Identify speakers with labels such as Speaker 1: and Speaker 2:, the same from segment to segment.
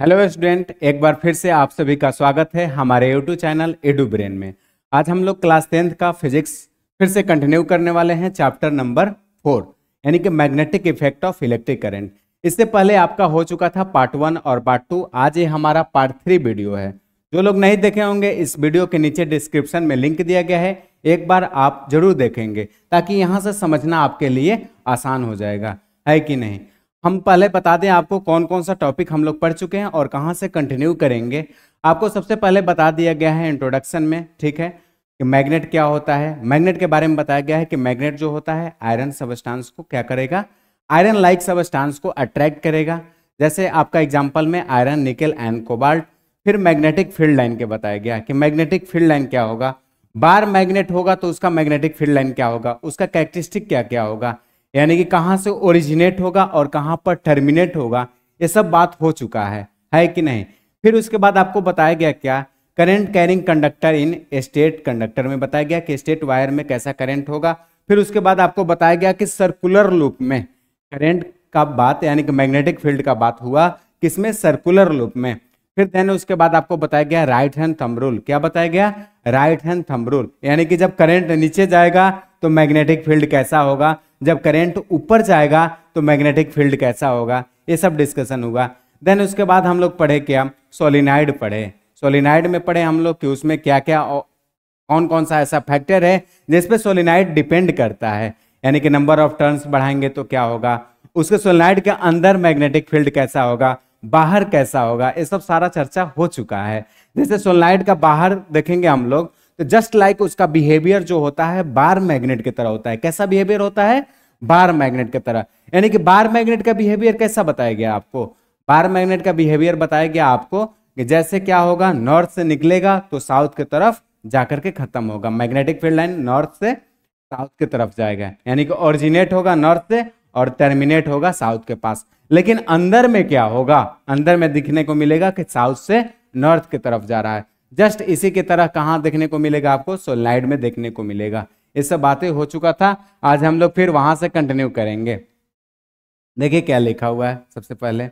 Speaker 1: hello student एक बार फिर से आप सभी का स्वागत है हमारे यूट्यूब चैनल एडू ब्रेन में आज हम लोग क्लास टेंथ का फिजिक्स फिर से कंटिन्यू करने वाले हैं चैप्टर नंबर फोर यानी कि magnetic effect of electric current इससे पहले आपका हो चुका था पार्ट वन और पार्ट टू आज ये हमारा पार्ट थ्री वीडियो है जो लोग नहीं देखे होंगे इस वीडियो के नीचे डिस्क्रिप्शन में लिंक दिया गया है एक बार आप जरूर देखेंगे ताकि यहाँ से समझना आपके लिए आसान हो जाएगा है कि नहीं हम पहले बता दें आपको कौन कौन सा टॉपिक हम लोग पढ़ चुके हैं और कहाँ से कंटिन्यू करेंगे आपको सबसे पहले बता दिया गया है इंट्रोडक्शन में ठीक है कि मैग्नेट क्या होता है मैग्नेट के बारे में बताया गया है कि मैग्नेट जो होता है आयरन सबस्टांस को क्या करेगा आयरन लाइक सबस्टांस को अट्रैक्ट करेगा जैसे आपका एग्जाम्पल में आयरन निकल एंड कोबाल्ट फिर मैग्नेटिक फील्ड लाइन के बताया गया कि मैग्नेटिक फील्ड लाइन क्या होगा बार मैग्नेट होगा तो उसका मैग्नेटिक फील्ड लाइन क्या होगा उसका कैरेक्टरिस्टिक क्या क्या होगा यानी कि कहाँ से ओरिजिनेट होगा और कहाँ पर टर्मिनेट होगा ये सब बात हो चुका है है कि नहीं फिर उसके बाद आपको बताया गया क्या current carrying conductor in straight conductor में बताया गया कि स्टेट वायर में कैसा करंट होगा फिर उसके बाद आपको बताया गया कि सर्कुलर लूप में करंट का बात यानी कि मैग्नेटिक फील्ड का बात हुआ किसमें सर्कुलर लूप में फिर देन उसके बाद आपको बताया गया राइट हैंड थंब क्या बताया गया राइट हैंड थंब यानी कि जब करेंट नीचे जाएगा तो मैग्नेटिक फील्ड कैसा होगा जब करेंट ऊपर जाएगा तो मैग्नेटिक फील्ड कैसा होगा ये सब डिस्कशन होगा देन उसके बाद हम लोग पढ़े क्या सोलिनाइड पढ़े सोलिनाइड में पढ़े हम लोग कि उसमें क्या क्या कौन कौन सा ऐसा फैक्टर है जिस पे सोलिनाइड डिपेंड करता है यानी कि नंबर ऑफ टर्न्स बढ़ाएंगे तो क्या होगा उसके सोलिनाइड के अंदर मैग्नेटिक फील्ड कैसा होगा बाहर कैसा होगा ये सब सारा चर्चा हो चुका है जैसे सोलिनाइड का बाहर देखेंगे हम लोग तो जस्ट लाइक उसका बिहेवियर जो होता है बार मैग्नेट की तरह होता है कैसा बिहेवियर होता है बार मैग्नेट की तरह यानी कि बार मैग्नेट का बिहेवियर कैसा बताया गया आपको बार मैग्नेट का बिहेवियर बताया गया आपको कि जैसे क्या होगा नॉर्थ से निकलेगा तो साउथ की तरफ जाकर के खत्म होगा मैग्नेटिक फील्ड लाइन नॉर्थ से साउथ की तरफ जाएगा यानी कि ओरिजिनेट होगा नॉर्थ से और टर्मिनेट होगा साउथ के पास लेकिन अंदर में क्या होगा अंदर में दिखने को मिलेगा कि साउथ से नॉर्थ की तरफ जा रहा है जस्ट इसी की तरह कहाँ देखने को मिलेगा आपको सोलनाइड में देखने को मिलेगा ये सब बातें हो चुका था आज हम लोग फिर वहां से कंटिन्यू करेंगे देखिए क्या लिखा हुआ है सबसे पहले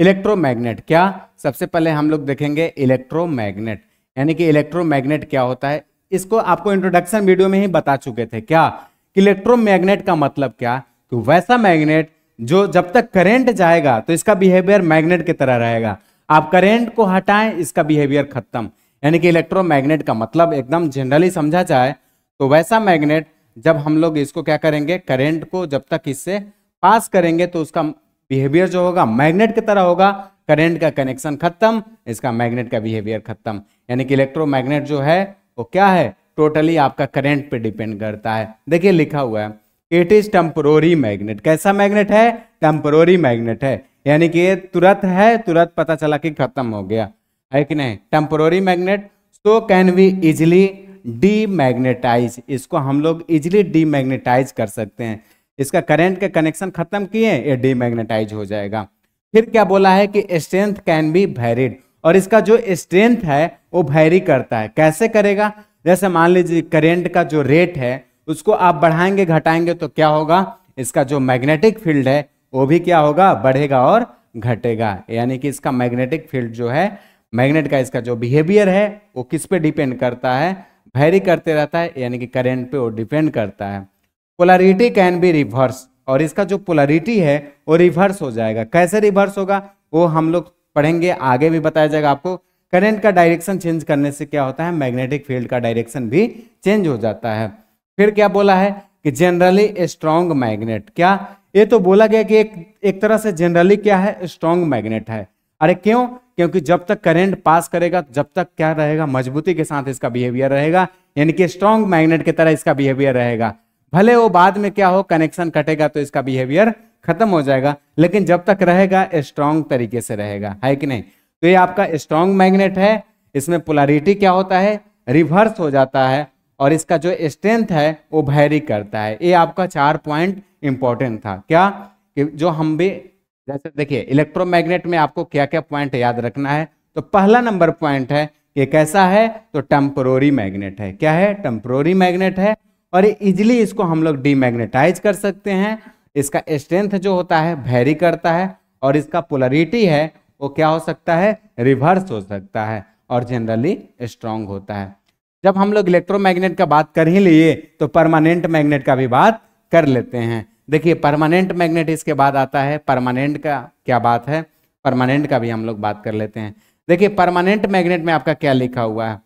Speaker 1: इलेक्ट्रोमैग्नेट क्या सबसे पहले हम लोग देखेंगे इलेक्ट्रोमैग्नेट यानी कि इलेक्ट्रोमैग्नेट क्या होता है इसको आपको इंट्रोडक्शन वीडियो में ही बता चुके थे क्या कि इलेक्ट्रोमैग्नेट का मतलब क्या कि वैसा मैग्नेट जो जब तक करेंट जाएगा तो इसका बिहेवियर मैग्नेट की तरह रहेगा आप करेंट को हटाएं इसका बिहेवियर खत्म यानी कि इलेक्ट्रोमैग्नेट का मतलब एकदम जनरली समझा जाए तो वैसा मैग्नेट जब हम लोग इसको क्या करेंगे करेंट को जब तक इससे पास करेंगे तो उसका बिहेवियर जो होगा मैग्नेट की तरह होगा करंट का कनेक्शन खत्म इसका मैग्नेट का बिहेवियर खत्म यानी कि इलेक्ट्रोमैग्नेट जो है वो क्या है टोटली आपका करंट पे डिपेंड करता है देखिए लिखा हुआ है इट इज टेम्पोरी मैग्नेट कैसा मैग्नेट है टेम्पोरी मैग्नेट है यानी कि ये तुरंत है तुरंत पता चला कि खत्म हो गया है कि नहीं temporary magnet so can we easily demagnetise इसको हम लोग इजिली डीमैग्नेटाइज कर सकते हैं इसका करंट के कनेक्शन खत्म किए ये डीमैग्नेटाइज हो जाएगा फिर क्या बोला है कि स्ट्रेंथ कैन बी वेरिड और इसका जो स्ट्रेंथ है वो वेरी करता है कैसे करेगा जैसे मान लीजिए करेंट का जो रेट है उसको आप बढ़ाएंगे घटाएंगे तो क्या होगा इसका जो मैग्नेटिक फील्ड है वो भी क्या होगा बढ़ेगा और घटेगा यानी कि इसका मैग्नेटिक फील्ड जो है मैग्नेट का इसका जो बिहेवियर है वो किस पे डिपेंड करता है वेरी करते रहता है यानी कि करेंट पे वो डिपेंड करता है पोलरिटी कैन बी रिवर्स और इसका जो पोलरिटी है वो रिवर्स हो जाएगा कैसे रिवर्स होगा वो हम लोग पढ़ेंगे आगे भी बताया जाएगा आपको करंट का डायरेक्शन चेंज करने से क्या होता है मैग्नेटिक फील्ड का डायरेक्शन भी चेंज हो जाता है फिर क्या बोला है कि जनरली स्ट्रॉन्ग मैग्नेट क्या ये तो बोला गया कि एक एक तरह से जनरली क्या है स्ट्रॉन्ग मैग्नेट है अरे क्यों क्योंकि जब तक करंट पास करेगा जब तक क्या रहेगा मजबूती के साथ इसका बिहेवियर रहेगा यानी कि स्ट्रॉन्ग मैग्नेट की तरह इसका बिहेवियर रहेगा भले वो बाद में क्या हो कनेक्शन कटेगा तो इसका बिहेवियर खत्म हो जाएगा लेकिन जब तक रहेगा स्ट्रॉन्ग तरीके से रहेगा है कि नहीं तो ये आपका स्ट्रॉन्ग मैग्नेट है इसमें पोलारिटी क्या होता है रिवर्स हो जाता है और इसका जो स्ट्रेंथ है वो भैरी करता है ये आपका चार पॉइंट इंपॉर्टेंट था क्या कि जो हम भी जैसे देखिए इलेक्ट्रोमैग्नेट में आपको क्या क्या पॉइंट याद रखना है तो पहला नंबर पॉइंट है ये कैसा है तो टेम्पोरी मैग्नेट है क्या है टेम्पोरी मैग्नेट है और इजिली इसको हम लोग डीमैग्नेटाइज कर सकते हैं इसका स्ट्रेंथ जो होता है वेरी करता है और इसका पोलरिटी है वो क्या हो सकता है रिवर्स हो सकता है और जनरली स्ट्रांग होता है जब हम लोग इलेक्ट्रोमैग्नेट का बात कर ही लिए तो परमानेंट मैग्नेट का भी बात कर लेते हैं देखिए परमानेंट मैग्नेट इसके बाद आता है परमानेंट का क्या बात है परमानेंट का भी हम लोग बात कर लेते हैं देखिए परमानेंट मैग्नेट में आपका क्या लिखा हुआ है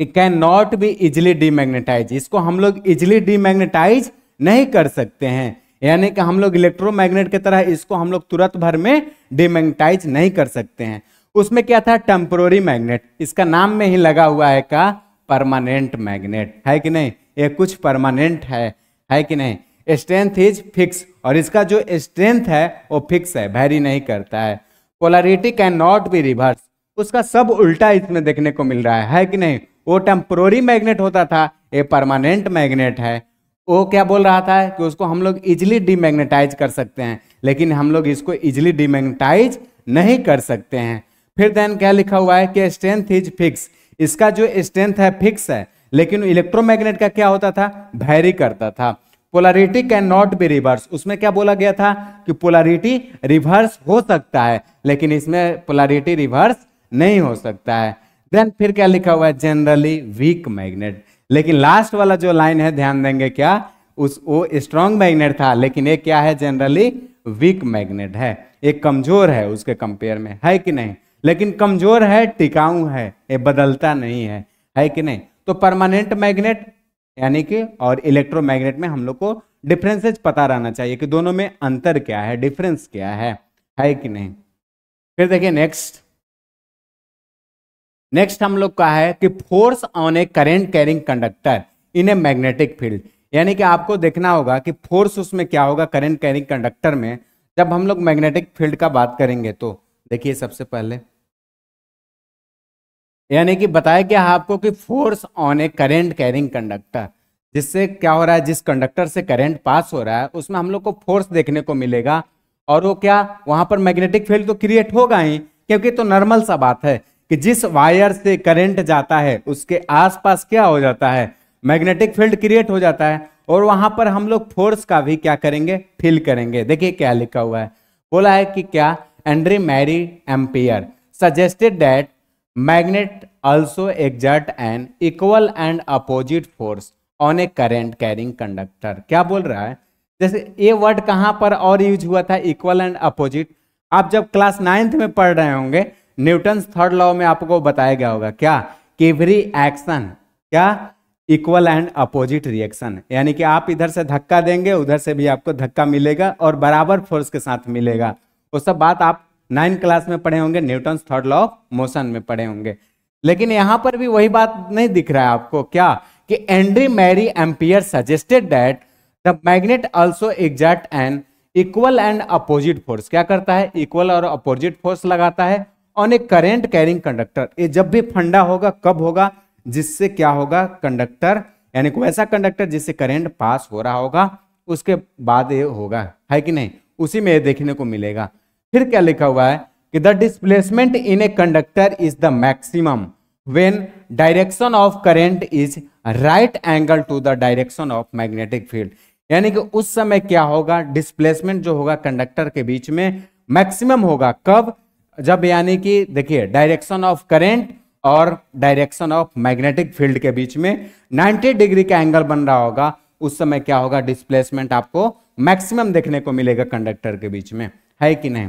Speaker 1: it can not be easily demagnetise इसको हम लोग इजिली डीमैग्नेटाइज नहीं कर सकते हैं यानी कि हम लोग इलेक्ट्रोमैग्नेट की तरह इसको हम लोग तुरंत भर में डिमैग्नेटाइज नहीं कर सकते हैं उसमें क्या था टेम्पोररी मैग्नेट इसका नाम में ही लगा हुआ है का परमानेंट मैग्नेट है कि नहीं ये कुछ परमानेंट है है कि नहीं स्ट्रेंथ इज फिक्स और इसका जो स्ट्रेंथ है वो फिक्स है भैरी नहीं करता है polarity can not be reverse उसका सब उल्टा इसमें देखने को मिल रहा है है कि नहीं वो टेम्प्रोरी मैग्नेट होता था ये परमानेंट मैग्नेट है वो क्या बोल रहा था कि उसको हम लोग इजिली डीमैग्नेटाइज कर सकते हैं लेकिन हम लोग इसको इजिली डीमैग्नेटाइज नहीं कर सकते हैं फिर देन क्या लिखा हुआ है कि स्ट्रेंथ इज फिक्स इसका जो स्ट्रेंथ है फिक्स है लेकिन इलेक्ट्रोमैग्नेट का क्या होता था भैरी करता था polarity can not be reverse उसमें क्या बोला गया था कि पोलरिटी रिवर्स हो सकता है लेकिन इसमें पोलरिटी रिवर्स नहीं हो सकता है देन फिर क्या लिखा हुआ है जनरली वीक मैग्नेट लेकिन लास्ट वाला जो लाइन है ध्यान देंगे क्या उस वो स्ट्रांग मैग्नेट था लेकिन ये क्या है जनरली वीक मैग्नेट है एक कमजोर है उसके कंपेयर में है कि नहीं लेकिन कमजोर है टिकाऊ है ये बदलता नहीं है है कि नहीं तो परमानेंट मैग्नेट यानी कि और इलेक्ट्रोमैग्नेट में हम लोग को डिफरेंसेज पता रहना चाहिए कि दोनों में अंतर क्या है डिफरेंस क्या है है कि नहीं फिर देखिए नेक्स्ट नेक्स्ट हम लोग का है कि force on a current carrying conductor in a magnetic field यानी कि आपको देखना होगा कि फोर्स उसमें क्या होगा करेंट कैरिंग कंडक्टर में जब हम लोग मैग्नेटिक फील्ड का बात करेंगे तो देखिए सबसे पहले यानी कि बताया गया आपको कि force on a current carrying conductor जिससे क्या हो रहा है जिस कंडक्टर से करेंट पास हो रहा है उसमें हम लोग को फोर्स देखने को मिलेगा और वो क्या वहां पर मैग्नेटिक फील्ड तो क्रिएट होगा ही क्योंकि तो नॉर्मल सा बात है कि जिस वायर से करंट जाता है उसके आसपास क्या हो जाता है मैग्नेटिक फील्ड क्रिएट हो जाता है और वहां पर हम लोग फोर्स का भी क्या करेंगे फील करेंगे देखिए क्या लिखा हुआ है बोला है कि क्या Andre Marie Ampere suggested that magnet also exert an equal and opposite force on a current carrying conductor क्या बोल रहा है जैसे ये वर्ड कहाँ पर और यूज हुआ था इक्वल एंड अपोजिट आप जब क्लास नाइन्थ में पढ़ रहे होंगे न्यूटन थर्ड लॉ में आपको बताया गया होगा क्या कि एवरी एक्शन क्या इक्वल एंड अपोजिट रिएक्शन यानी कि आप इधर से धक्का देंगे उधर से भी आपको धक्का मिलेगा और बराबर फोर्स के साथ मिलेगा वो सब बात आप नाइन क्लास में पढ़े होंगे Newton third law of motion में पढ़े होंगे लेकिन यहां पर भी वही बात नहीं दिख रहा है आपको क्या कि Andre Marie Ampere suggested that the magnet also exact an equal and opposite force क्या करता है इक्वल और अपोजिट फोर्स लगाता है on a current carrying conductor ये जब भी फंडा होगा कब होगा जिससे क्या होगा कंडक्टर यानी कोई ऐसा कंडक्टर जिससे करेंट पास हो रहा होगा उसके बाद ये होगा है कि नहीं उसी में ये देखने को मिलेगा फिर क्या लिखा हुआ है कि the displacement in a conductor is the maximum when direction of current is right angle to the direction of magnetic field यानी कि उस समय क्या होगा डिस्प्लेसमेंट जो होगा कंडक्टर के बीच में मैक्सिमम होगा कब जब यानी कि देखिए डायरेक्शन ऑफ करेंट और डायरेक्शन ऑफ मैग्नेटिक फील्ड के बीच में 90 डिग्री का एंगल बन रहा होगा उस समय क्या होगा डिस्प्लेसमेंट आपको मैक्सिमम देखने को मिलेगा कंडक्टर के बीच में है कि नहीं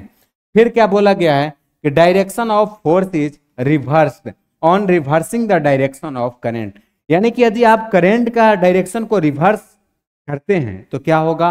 Speaker 1: फिर क्या बोला गया है कि direction of force is reverse on reversing the direction of current यानी कि यदि आप करेंट का डायरेक्शन को रिवर्स करते हैं तो क्या होगा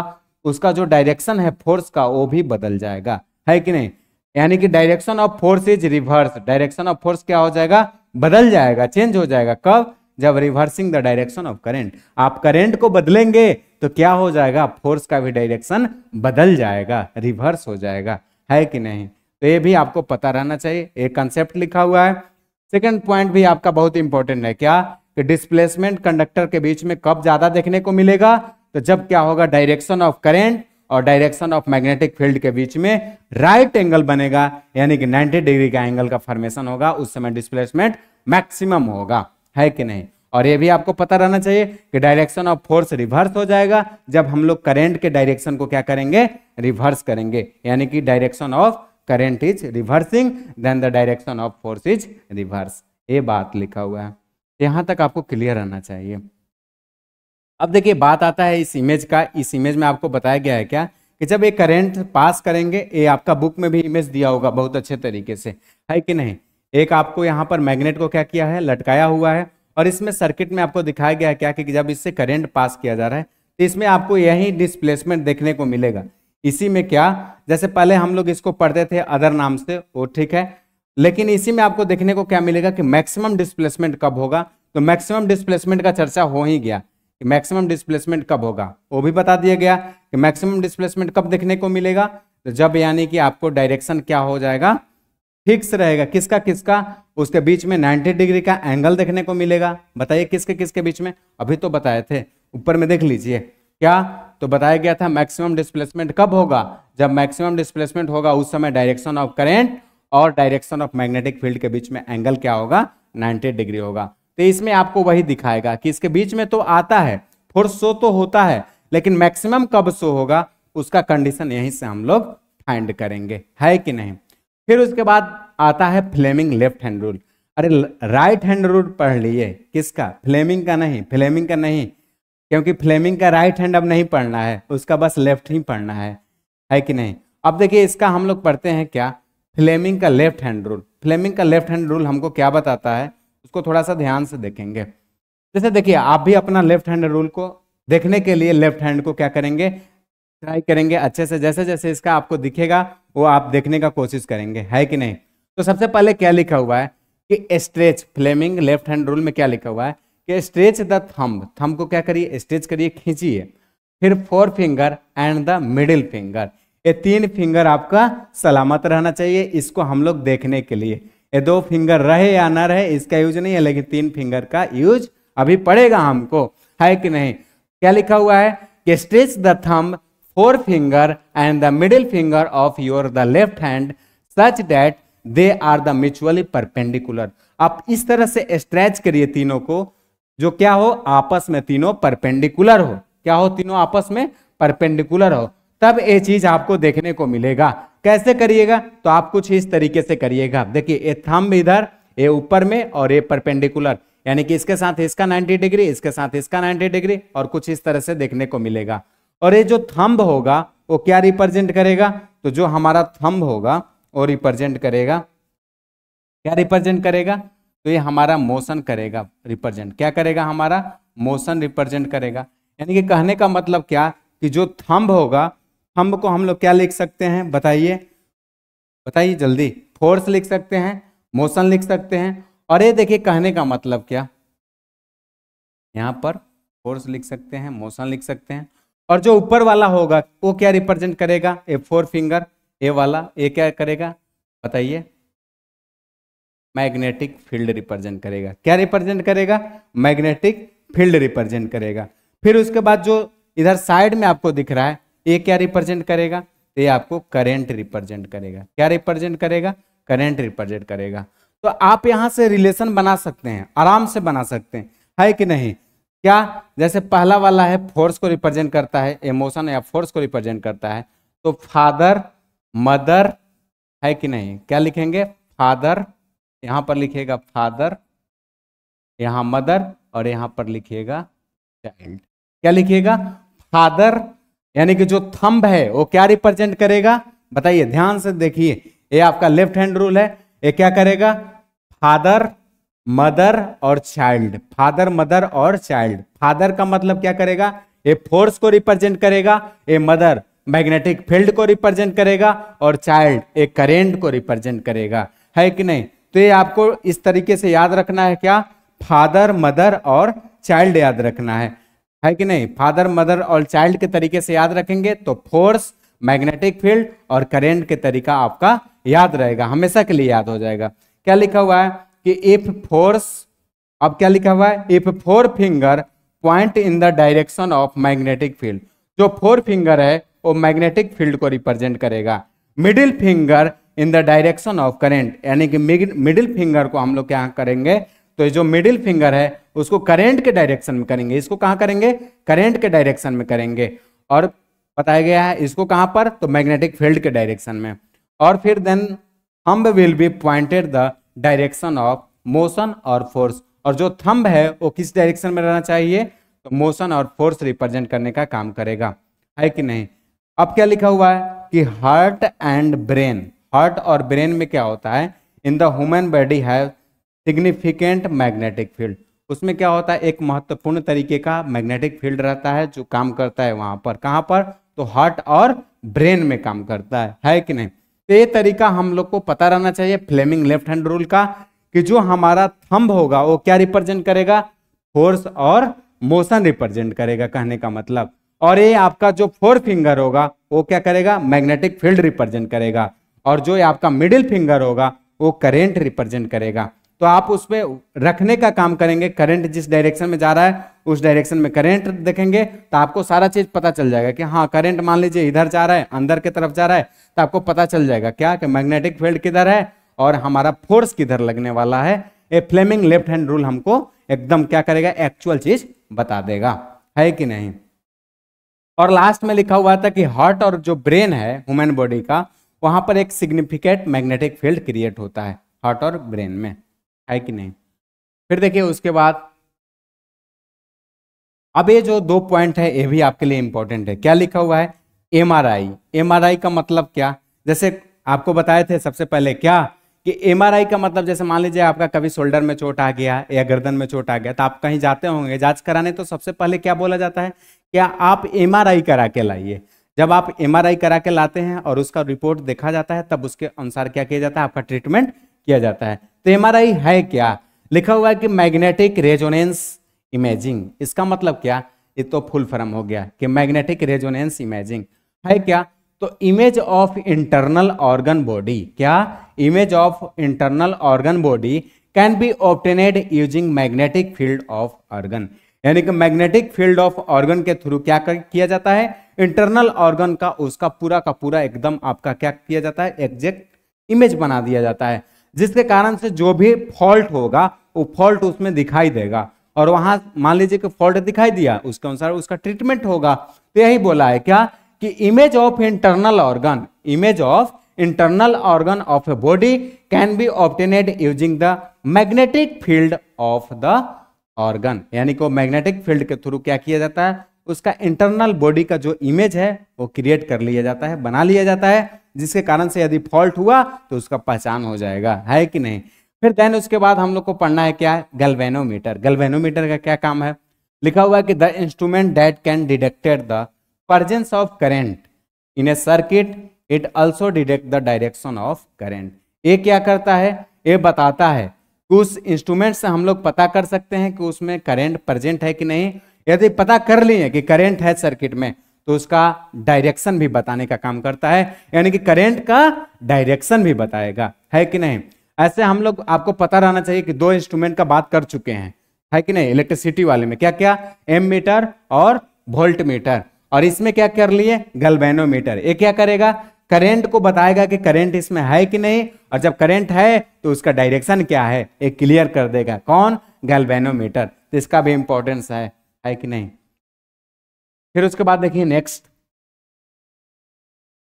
Speaker 1: उसका जो डायरेक्शन है फोर्स का वो भी बदल जाएगा है कि नहीं यानी कि direction of force is reverse direction of force क्या हो जाएगा बदल जाएगा चेंज हो जाएगा कब जब reversing the direction of current आप करेंट को बदलेंगे तो क्या हो जाएगा फोर्स का भी डायरेक्शन बदल जाएगा रिवर्स हो जाएगा है कि नहीं तो ये भी आपको पता रहना चाहिए एक कंसेप्ट लिखा हुआ है सेकेंड पॉइंट भी आपका बहुत इंपॉर्टेंट है क्या कि डिस्प्लेसमेंट कंडक्टर के बीच में कब ज्यादा देखने को मिलेगा तो जब क्या होगा डायरेक्शन ऑफ करेंट और डायरेक्शन ऑफ मैग्नेटिक फील्ड के बीच में राइट एंगल बनेगा यानी कि 90 डिग्री का एंगल का फॉर्मेशन होगा उस समय डिस्प्लेसमेंट मैक्सिमम होगा है कि नहीं और ये भी आपको पता रहना चाहिए कि डायरेक्शन ऑफ फोर्स रिवर्स हो जाएगा जब हम लोग करेंट के डायरेक्शन को क्या करेंगे रिवर्स करेंगे यानी कि direction of current is reversing then the direction of force is reverse ये बात लिखा हुआ है यहाँ तक आपको क्लियर रहना चाहिए अब देखिए बात आता है इस इमेज का इस इमेज में आपको बताया गया है क्या कि जब ये करंट पास करेंगे ये आपका बुक में भी इमेज दिया होगा बहुत अच्छे तरीके से है कि नहीं एक आपको यहाँ पर मैग्नेट को क्या किया है लटकाया हुआ है और इसमें सर्किट में आपको दिखाया गया है क्या कि जब इससे करंट पास किया जा रहा है तो इसमें आपको यही डिस्प्लेसमेंट देखने को मिलेगा इसी में क्या जैसे पहले हम लोग इसको पढ़ते थे अदर नाम से वो ठीक है लेकिन इसी में आपको देखने को क्या मिलेगा कि मैक्सिमम डिस्प्लेसमेंट कब होगा तो मैक्सिमम डिस्प्लेसमेंट का चर्चा हो ही गया कि मैक्सिमम डिस्प्लेसमेंट कब होगा वो भी बता दिया गया कि मैक्सिमम डिस्प्लेसमेंट कब देखने को मिलेगा तो जब यानी कि आपको डायरेक्शन क्या हो जाएगा फिक्स रहेगा किसका किसका उसके बीच में 90 डिग्री का एंगल देखने को मिलेगा बताइए किसके किसके बीच में अभी तो बताए थे ऊपर में देख लीजिए क्या तो बताया गया था मैक्सिमम डिस्प्लेसमेंट कब होगा जब मैक्सिमम डिस्प्लेसमेंट होगा उस समय डायरेक्शन ऑफ करेंट और डायरेक्शन ऑफ मैग्नेटिक फील्ड के बीच में एंगल क्या होगा नाइन्टी डिग्री होगा तो इसमें आपको वही दिखाएगा कि इसके बीच में तो आता है फोर्स शो तो होता है लेकिन मैक्सिमम कब शो होगा उसका कंडीशन यहीं से हम लोग फाइंड करेंगे है कि नहीं फिर उसके बाद आता है फ्लेमिंग लेफ्ट हैंड रूल अरे राइट हैंड रूल पढ़ लिए किसका फ्लेमिंग का नहीं फ्लेमिंग का नहीं क्योंकि फ्लेमिंग का राइट हैंड अब नहीं पढ़ना है उसका बस लेफ्ट ही पढ़ना है है कि नहीं अब देखिए इसका हम लोग पढ़ते हैं क्या फ्लेमिंग का लेफ्ट हैंड रूल फ्लेमिंग का लेफ्ट हैंड रूल हमको क्या बताता है उसको थोड़ा सा ध्यान से देखेंगे जैसे देखिए आप भी अपना लेफ्ट हैंड रूल को देखने के लिए लेफ्ट हैंड को क्या करेंगे ट्राई करेंगे अच्छे से जैसे जैसे इसका आपको दिखेगा वो आप देखने का कोशिश करेंगे है कि नहीं तो सबसे पहले क्या लिखा हुआ है कि stretch Fleming left hand rule में क्या लिखा हुआ है कि स्ट्रेच द थंब थंब को क्या करिए स्ट्रेच करिए खींचिए फिर forefinger and the middle finger ये तीन फिंगर आपका सलामत रहना चाहिए इसको हम लोग देखने के लिए ये दो फिंगर रहे या ना रहे इसका यूज नहीं है लेकिन तीन फिंगर का यूज अभी पड़ेगा हमको है कि नहीं क्या लिखा हुआ है कि stretch the thumb forefinger and the middle finger of your the left hand such that they are the mutually perpendicular आप इस तरह से स्ट्रेच करिए तीनों को जो क्या हो आपस में तीनों परपेंडिकुलर हो क्या हो तीनों आपस में परपेंडिकुलर हो तब ये चीज आपको देखने को मिलेगा कैसे करिएगा तो आप कुछ इस तरीके से करिएगा देखिए ये थम्ब इधर ये ऊपर में और ये परपेंडिकुलर यानी कि इसके साथ इसका 90 डिग्री इसके साथ इसका 90 डिग्री और कुछ इस तरह से देखने को मिलेगा और ये जो थम्ब होगा वो क्या रिप्रेजेंट करेगा तो जो हमारा थम्ब होगा वो रिप्रेजेंट करेगा क्या रिप्रेजेंट करेगा तो ये हमारा मोशन करेगा रिप्रेजेंट क्या करेगा हमारा मोशन रिप्रेजेंट करेगा यानी कि कहने का मतलब क्या कि जो थम्ब होगा थम्ब को हम लोग क्या लिख सकते हैं बताइए बताइए जल्दी फोर्स लिख सकते हैं मोशन लिख सकते हैं और ये देखिए कहने का मतलब क्या यहां पर फोर्स लिख सकते हैं मोशन लिख सकते हैं और जो ऊपर वाला होगा वो क्या रिप्रेजेंट करेगा ए फोर फिंगर ए वाला ए क्या करेगा बताइए मैग्नेटिक फील्ड रिप्रेजेंट करेगा क्या रिप्रेजेंट करेगा मैग्नेटिक फील्ड रिप्रेजेंट करेगा फिर उसके बाद जो इधर साइड में आपको दिख रहा है ये क्या रिप्रेजेंट करेगा ये आपको करेंट रिप्रेजेंट करेगा क्या रिप्रेजेंट करेगा करेंट रिप्रेजेंट करेगा तो आप यहाँ से रिलेशन बना सकते हैं आराम से बना सकते हैं है कि नहीं क्या जैसे पहला वाला है फोर्स को रिप्रेजेंट करता है इमोशन या फोर्स को रिप्रेजेंट करता है तो फादर मदर है कि नहीं क्या लिखेंगे फादर यहां पर लिखिएगा फादर यहां मदर और यहां पर लिखिएगा चाइल्ड क्या लिखिएगा फादर यानी कि जो थंब है वो क्या रिप्रेजेंट करेगा बताइए ध्यान से देखिए ये आपका लेफ्ट हैंड रूल है ये क्या करेगा फादर मदर और चाइल्ड फादर मदर और चाइल्ड फादर का मतलब क्या करेगा ए फोर्स को रिप्रेजेंट करेगा ए मदर मैग्नेटिक फील्ड को रिप्रेजेंट करेगा और चाइल्ड ए करेंट को रिप्रेजेंट करेगा है कि नहीं तो ये आपको इस तरीके से याद रखना है क्या फादर मदर और चाइल्ड याद रखना है है कि नहीं फादर मदर और चाइल्ड के तरीके से याद रखेंगे तो फोर्स मैग्नेटिक फील्ड और करेंट के तरीका आपका याद रहेगा हमेशा के लिए याद हो जाएगा क्या लिखा हुआ है कि इफ फोर्स अब क्या लिखा हुआ है if forefinger point in the direction of magnetic field जो फोर फिंगर है वो मैग्नेटिक फील्ड को रिप्रेजेंट करेगा middle finger in the direction of current यानी कि मिडिल फिंगर को हम लोग क्या करेंगे तो जो मिडिल फिंगर है उसको करेंट के डायरेक्शन में करेंगे इसको कहाँ करेंगे करेंट के डायरेक्शन में करेंगे और बताया गया है इसको कहाँ पर तो मैग्नेटिक फील्ड के डायरेक्शन में और फिर देन हम will be pointed the direction of motion और फोर्स और जो थंब है वो किस डायरेक्शन में रहना चाहिए तो मोशन और फोर्स रिप्रेजेंट करने का काम करेगा है कि नहीं अब क्या लिखा हुआ है कि हार्ट एंड ब्रेन हार्ट और ब्रेन में क्या होता है in the human body have significant magnetic field उसमें क्या होता है एक महत्वपूर्ण तरीके का मैग्नेटिक फील्ड रहता है जो काम करता है वहां पर कहां पर तो हार्ट और ब्रेन में काम करता है है कि नहीं तो ये तरीका हम लोग को पता रहना चाहिए फ्लेमिंग लेफ्ट हैंड रूल का कि जो हमारा थंब होगा वो क्या रिप्रेजेंट करेगा फोर्स और मोशन रिप्रेजेंट करेगा कहने का मतलब और ये आपका जो फोर फिंगर होगा वो क्या करेगा मैग्नेटिक फील्ड रिप्रेजेंट करेगा और जो ये आपका मिडिल फिंगर होगा वो करेंट रिप्रेजेंट करेगा तो आप उस पर रखने का काम करेंगे करंट जिस डायरेक्शन में जा रहा है उस डायरेक्शन में करंट देखेंगे तो आपको सारा चीज पता चल जाएगा कि हाँ करंट मान लीजिए इधर जा रहा है अंदर की तरफ जा रहा है तो आपको पता चल जाएगा क्या कि मैग्नेटिक फील्ड किधर है और हमारा फोर्स किधर लगने वाला है a Fleming left hand rule हमको एकदम क्या करेगा एक्चुअल चीज बता देगा है कि नहीं और लास्ट में लिखा हुआ था कि हार्ट और जो ब्रेन है ह्यूमन बॉडी का वहां पर एक सिग्निफिकेंट मैग्नेटिक फील्ड क्रिएट होता है हार्ट और ब्रेन में है कि नहीं फिर देखिए उसके बाद अब ये जो दो पॉइंट है ये भी आपके लिए इंपॉर्टेंट है क्या लिखा हुआ है एमआरआई एमआरआई का मतलब क्या जैसे आपको बताए थे सबसे पहले क्या कि एमआरआई का मतलब जैसे मान लीजिए आपका कभी शोल्डर में चोट आ गया या गर्दन में चोट आ गया तो आप कहीं जाते होंगे जांच कराने तो सबसे पहले क्या बोला जाता है क्या आप एमआरआई करा के लाइए जब आप एमआरआई करा के लाते हैं और उसका रिपोर्ट देखा जाता है तब उसके अनुसार क्या किया जाता है आपका ट्रीटमेंट किया जाता है तो एमआरआई है क्या लिखा हुआ है कि मैग्नेटिक रेजोनेंस इमेजिंग इसका मतलब क्या ये तो फुल फॉर्म हो गया कि मैग्नेटिक रेजोनेंस इमेजिंग है क्या तो image of internal organ body क्या image of internal organ body can be obtained using magnetic field of organ यानी कि मैग्नेटिक फील्ड ऑफ ऑर्गन के थ्रू क्या कर, किया जाता है इंटरनल ऑर्गन का उसका पूरा का पूरा एकदम आपका क्या किया जाता है एग्जेक्ट इमेज बना दिया जाता है जिसके कारण से जो भी फॉल्ट होगा वो फॉल्ट उसमें दिखाई देगा और वहां मान लीजिए कि फॉल्ट दिखाई दिया उसके अनुसार उसका ट्रीटमेंट होगा तो यही बोला है क्या कि image of internal organ image of internal organ of a body can be obtained using the magnetic field of the organ यानी को मैग्नेटिक फील्ड के थ्रू क्या किया जाता है उसका इंटरनल बॉडी का जो इमेज है वो क्रिएट कर लिया जाता है बना लिया जाता है जिसके कारण से यदि फॉल्ट हुआ तो उसका पहचान हो जाएगा है कि नहीं फिर देन उसके बाद हम लोग को पढ़ना है क्या गलवेनोमीटर गलवेनोमीटर का क्या काम है लिखा हुआ है कि the instrument that can detected the presence of current in a circuit it also detect the direction of current ये क्या करता है ये बताता है उस इंस्ट्रूमेंट से हम लोग पता कर सकते हैं कि उसमें करेंट प्रेजेंट है कि नहीं यदि पता कर लिए कि करेंट है सर्किट में तो उसका डायरेक्शन भी बताने का काम करता है यानी कि करेंट का डायरेक्शन भी बताएगा है कि नहीं ऐसे हम लोग आपको पता रहना चाहिए कि दो इंस्ट्रूमेंट का बात कर चुके हैं है कि नहीं इलेक्ट्रिसिटी वाले में क्या क्या एम मीटर और वोल्ट मीटर और इसमें क्या कर लिए गलबेनोमीटर ये क्या करेगा करेंट को बताएगा कि करेंट इसमें है कि नहीं और जब करेंट है तो उसका डायरेक्शन क्या है ये क्लियर कर देगा कौन गलबेनोमीटर तो इसका भी इंपॉर्टेंस है है कि नहीं फिर उसके बाद देखिए नेक्स्ट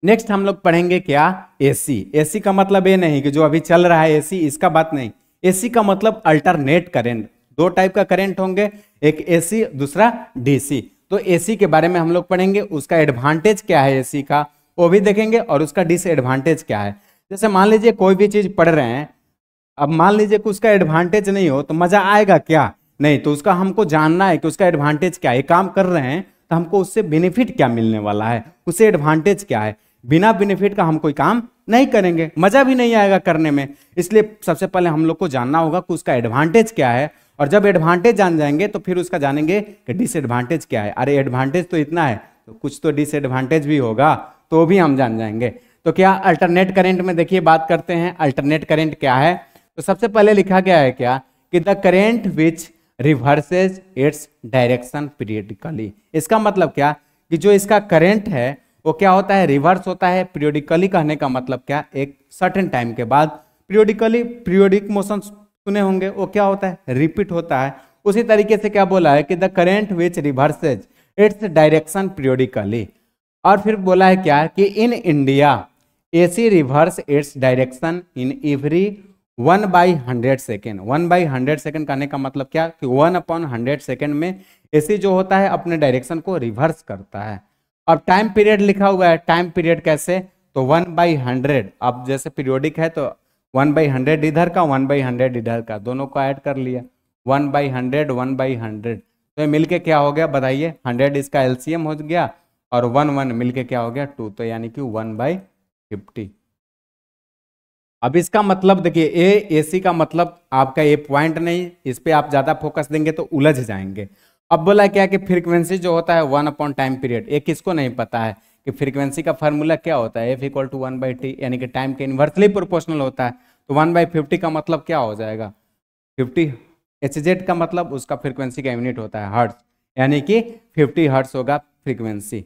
Speaker 1: नेक्स्ट हम लोग पढ़ेंगे क्या एसी एसी का मतलब ये नहीं कि जो अभी चल रहा है एसी इसका बात नहीं एसी का मतलब अल्टरनेट करेंट दो टाइप का करेंट होंगे एक एसी दूसरा डीसी तो एसी के बारे में हम लोग पढ़ेंगे उसका एडवांटेज क्या है एसी का वो भी देखेंगे और उसका डिसएडवांटेज क्या है जैसे मान लीजिए कोई भी चीज पढ़ रहे हैं अब मान लीजिए कि उसका एडवांटेज नहीं हो तो मजा आएगा क्या नहीं तो उसका हमको जानना है कि उसका एडवांटेज क्या है काम कर रहे हैं तो हमको उससे बेनिफिट क्या मिलने वाला है उससे एडवांटेज क्या है बिना बेनिफिट का हम कोई काम नहीं करेंगे मजा भी नहीं आएगा करने में इसलिए सबसे पहले हम लोग को जानना होगा कि उसका एडवांटेज क्या है और जब एडवांटेज जान जाएंगे तो फिर उसका जानेंगे कि डिसएडवांटेज क्या है अरे एडवांटेज तो इतना है तो कुछ तो डिसएडवांटेज भी होगा तो भी हम जान जाएंगे तो क्या अल्टरनेट करेंट में देखिए बात करते हैं अल्टरनेट करेंट क्या है तो सबसे पहले लिखा गया है क्या कि the current which reverses its direction periodically इसका मतलब क्या कि जो इसका करंट है वो क्या होता है रिवर्स होता है पीरियोडिकली कहने का मतलब क्या एक सर्टेन टाइम के बाद पीरियोडिकली पीरियोडिक मोशन सुने होंगे वो क्या होता है रिपीट होता है उसी तरीके से क्या बोला है कि the current which reverses its direction periodically और फिर बोला है क्या कि in India AC reverse its direction in every one by hundred second one by hundred second कहने का मतलब क्या कि वन अपॉन हंड्रेड सेकेंड में एसी जो होता है अपने डायरेक्शन को रिवर्स करता है अब टाइम पीरियड लिखा हुआ है टाइम पीरियड कैसे तो वन बाई हंड्रेड अब जैसे पीरियोडिक है तो वन बाई हंड्रेड इधर का वन बाई हंड्रेड इधर का दोनों को ऐड कर लिया one by hundred one by hundred तो ये मिलके क्या हो गया बताइए हंड्रेड इसका एलसीएम हो गया और वन वन मिलके क्या हो गया टू तो यानी कि वन बाई फिफ्टी अब इसका मतलब देखिए ए एसी का मतलब आपका ये पॉइंट नहीं इस पर आप ज़्यादा फोकस देंगे तो उलझ जाएंगे अब बोला क्या कि फ्रीक्वेंसी जो होता है वन अपॉन टाइम पीरियड ये किसको नहीं पता है कि फ्रीक्वेंसी का फार्मूला क्या होता है F equal to one by T यानी कि टाइम के इन्वर्सली प्रोपोर्शनल होता है तो वन बाई फिफ्टी का मतलब क्या हो जाएगा फिफ्टी एच जेड का मतलब उसका फ्रीक्वेंसी का यूनिट होता है हर्ट्स यानी कि फिफ्टी हर्ट्स होगा फ्रीक्वेंसी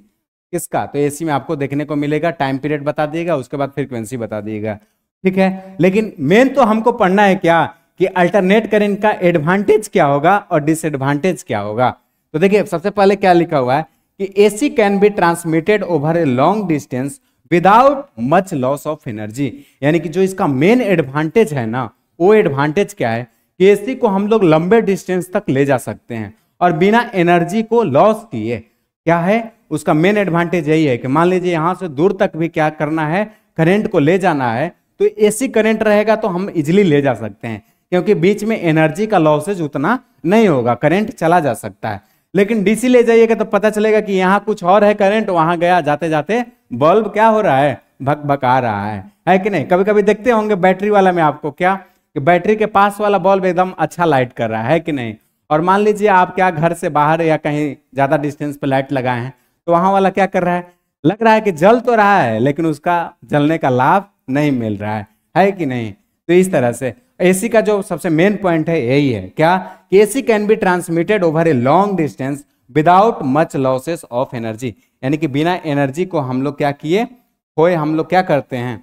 Speaker 1: किसका तो एसी में आपको देखने को मिलेगा टाइम पीरियड बता दिएगा उसके बाद फ्रीक्वेंसी बता दिएगा ठीक है लेकिन मेन तो हमको पढ़ना है क्या कि अल्टरनेट करेंट का एडवांटेज क्या होगा और डिसएडवांटेज क्या होगा तो देखिए सबसे पहले क्या लिखा हुआ है कि AC can be transmitted over a long distance without much loss of energy यानी कि जो इसका मेन एडवांटेज है ना वो एडवांटेज क्या है कि एसी को हम लोग लंबे डिस्टेंस तक ले जा सकते हैं और बिना एनर्जी को लॉस किए क्या है उसका मेन एडवांटेज यही है कि मान लीजिए यहां से दूर तक भी क्या करना है करेंट को ले जाना है तो एसी करंट रहेगा तो हम इजिली ले जा सकते हैं क्योंकि बीच में एनर्जी का लॉसेज उतना नहीं होगा करंट चला जा सकता है लेकिन डीसी ले जाइएगा तो पता चलेगा कि यहाँ कुछ और है करंट वहां गया जाते जाते बल्ब क्या हो रहा है भक भका रहा है है कि नहीं कभी कभी देखते होंगे बैटरी वाला में आपको क्या कि बैटरी के पास वाला बल्ब एकदम अच्छा लाइट कर रहा है, है कि नहीं और मान लीजिए आप क्या घर से बाहर या कहीं ज्यादा डिस्टेंस पे लाइट लगाए हैं तो वहां वाला क्या कर रहा है लग रहा है कि जल तो रहा है लेकिन उसका जलने का लाभ नहीं मिल रहा है है कि नहीं तो इस तरह से एसी का जो सबसे मेन पॉइंट है यही है क्या कि AC can be transmitted over a long distance without much losses of energy यानी कि बिना एनर्जी को हम लोग क्या किए खोए हम लोग क्या करते हैं